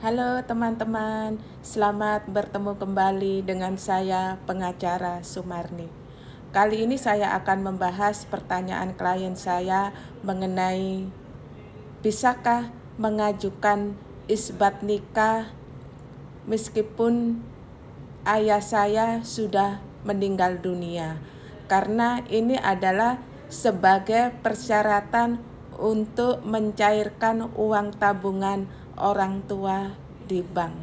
Halo teman-teman, selamat bertemu kembali dengan saya pengacara Sumarni. Kali ini saya akan membahas pertanyaan klien saya mengenai bisakah mengajukan isbat nikah meskipun ayah saya sudah meninggal dunia? Karena ini adalah sebagai persyaratan untuk mencairkan uang tabungan orang tua di bank.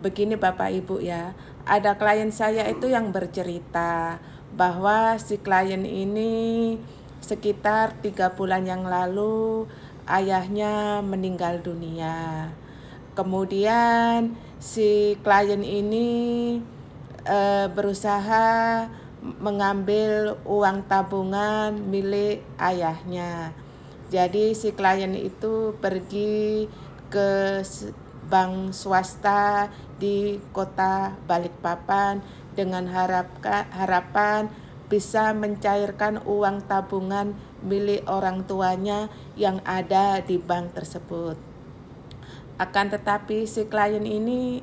Begini Bapak Ibu ya, ada klien saya itu yang bercerita bahwa si klien ini sekitar tiga bulan yang lalu ayahnya meninggal dunia. Kemudian si klien ini e, berusaha mengambil uang tabungan milik ayahnya jadi si klien itu pergi ke bank swasta di kota Balikpapan dengan harapka, harapan bisa mencairkan uang tabungan milik orang tuanya yang ada di bank tersebut. Akan tetapi si klien ini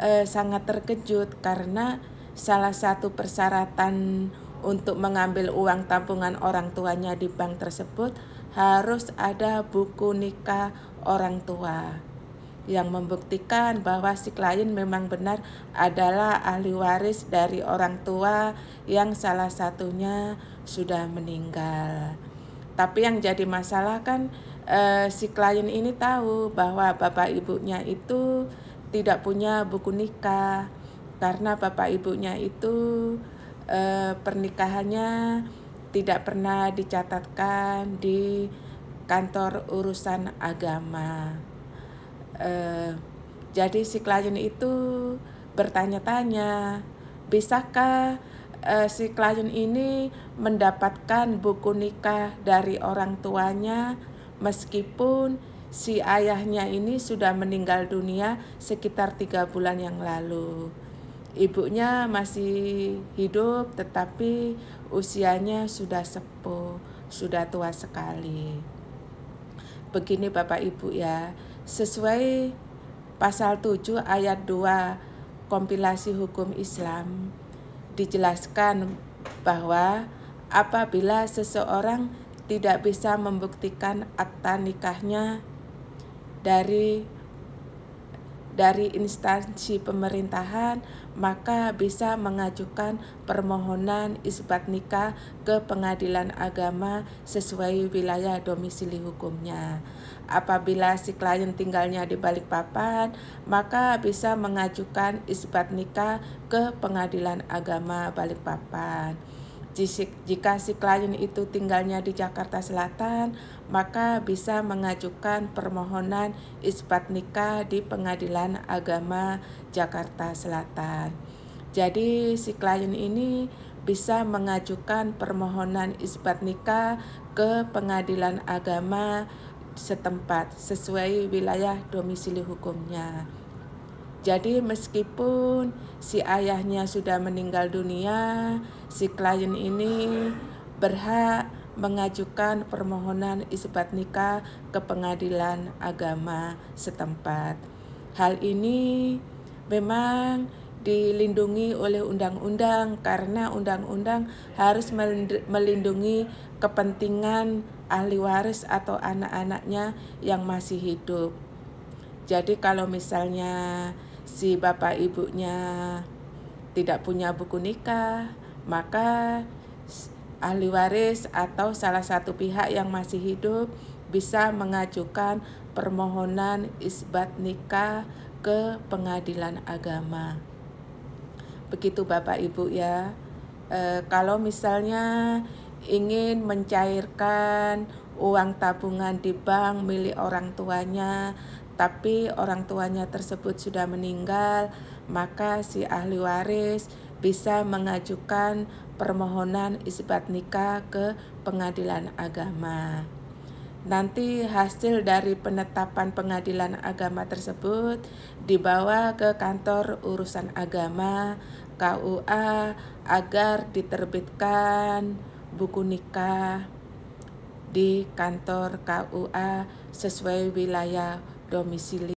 eh, sangat terkejut karena salah satu persyaratan untuk mengambil uang tampungan orang tuanya di bank tersebut harus ada buku nikah orang tua yang membuktikan bahwa si klien memang benar adalah ahli waris dari orang tua yang salah satunya sudah meninggal. Tapi yang jadi masalah kan eh, si klien ini tahu bahwa bapak ibunya itu tidak punya buku nikah karena bapak ibunya itu eh, pernikahannya tidak pernah dicatatkan di kantor urusan agama. Eh, jadi si klien itu bertanya-tanya, bisakah eh, si klien ini mendapatkan buku nikah dari orang tuanya meskipun si ayahnya ini sudah meninggal dunia sekitar tiga bulan yang lalu. Ibunya masih hidup tetapi usianya sudah sepuh, sudah tua sekali. Begini Bapak Ibu ya, sesuai pasal 7 ayat 2 kompilasi hukum Islam dijelaskan bahwa apabila seseorang tidak bisa membuktikan akta nikahnya dari dari instansi pemerintahan, maka bisa mengajukan permohonan isbat nikah ke pengadilan agama sesuai wilayah domisili hukumnya. Apabila si klien tinggalnya di Balikpapan, maka bisa mengajukan isbat nikah ke pengadilan agama Balikpapan. Jika si klien itu tinggalnya di Jakarta Selatan, maka bisa mengajukan permohonan isbat nikah di Pengadilan Agama Jakarta Selatan. Jadi si klien ini bisa mengajukan permohonan isbat nikah ke Pengadilan Agama setempat sesuai wilayah domisili hukumnya. Jadi meskipun si ayahnya sudah meninggal dunia, si klien ini berhak mengajukan permohonan isbat nikah ke pengadilan agama setempat. Hal ini memang dilindungi oleh undang-undang karena undang-undang harus melindungi kepentingan ahli waris atau anak-anaknya yang masih hidup. Jadi kalau misalnya si bapak ibunya tidak punya buku nikah, maka ahli waris atau salah satu pihak yang masih hidup bisa mengajukan permohonan isbat nikah ke pengadilan agama. Begitu Bapak Ibu ya. E, kalau misalnya ingin mencairkan uang tabungan di bank milik orang tuanya tapi orang tuanya tersebut sudah meninggal, maka si ahli waris bisa mengajukan permohonan isbat nikah ke pengadilan agama. Nanti hasil dari penetapan pengadilan agama tersebut dibawa ke kantor urusan agama KUA agar diterbitkan buku nikah di kantor KUA sesuai wilayah domisili